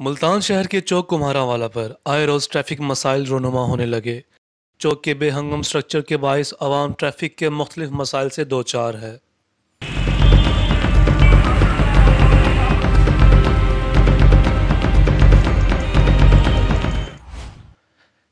मुल्तान शहर के चौक कुम्हारा वाला पर आए रोज़ ट्रैफिक मसाइल रोनुमा होने लगे चौक के बेहंगम स्ट्रक्चर के बायस आवाम ट्रैफिक के मुख्तलिफ मसाइल से दो चार है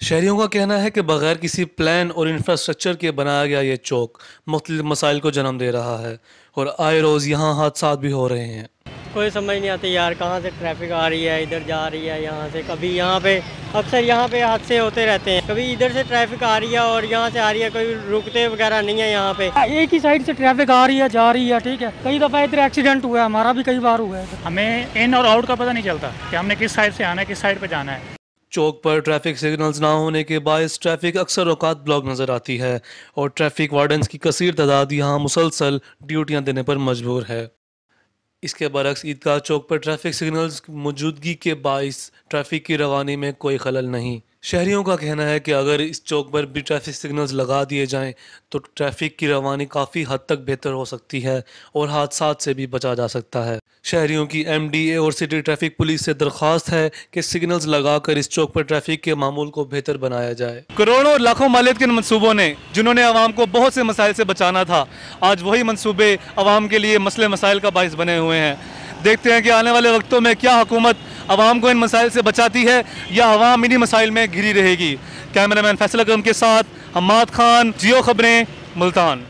शहरीों का कहना है कि बगैर किसी प्लान और इंफ्रास्ट्रक्चर के बनाया गया ये चौक मुख्तलिफ मसाइल को जन्म दे रहा है और आए रोज़ यहाँ हादसा भी हो रहे हैं कोई समझ नहीं आती यार कहाँ से ट्रैफिक आ रही है इधर जा रही है यहाँ से कभी यहाँ पे अक्सर यहाँ पे हादसे होते रहते हैं कभी इधर से ट्रैफिक आ रही है और यहाँ से आ रही है कोई रुकते वगैरह नहीं है यहाँ पे हाँ, एक ही साइड से ट्रैफिक आ रही है जा रही है ठीक है कई दफ़ा इधर एक्सीडेंट हुआ है हमारा भी कई बार हुआ है हमें इन और आउट का पता नहीं चलता कि हमने किस साइड से आना है किस साइड पे जाना है चौक पर ट्रैफिक सिग्नल्स ना होने के बायस ट्रैफिक अक्सर औकात ब्लॉक नज़र आती है और ट्रैफिक वार्डन की कसीर तादाद यहाँ मुसलसल ड्यूटियाँ देने पर मजबूर है इसके बरक्स ईदगाह चौक पर ट्रैफिक सिग्नल्स मौजूदगी के बायस ट्रैफिक की रवानी में कोई खलल नहीं शहरियों का कहना है कि अगर इस चौक पर भी ट्रैफिक सिग्नल्स लगा दिए जाएं तो ट्रैफिक की रवानी काफ़ी हद तक बेहतर हो सकती है और हादसा से भी बचा जा सकता है शहरियों की एमडीए और सिटी ट्रैफिक पुलिस से दरख्वास्त है कि सिग्नल्स लगाकर इस चौक पर ट्रैफिक के मामूल को बेहतर बनाया जाए करोड़ों लाखों मालियत के मनसूबों ने जिन्होंने आवाम को बहुत से मसाइल से बचाना था आज वही मनसूबे आवाम के लिए मसले मसाइल का बायस बने हुए हैं देखते हैं कि आने वाले वक्तों में क्या हुकूमत आवाम को इन मसाइल से बचाती है या आवाम इन्हीं मसाइल में घिरी रहेगी कैमरा मैन फैसल अकरम के साथ हमाद खान जियो खबरें मुल्तान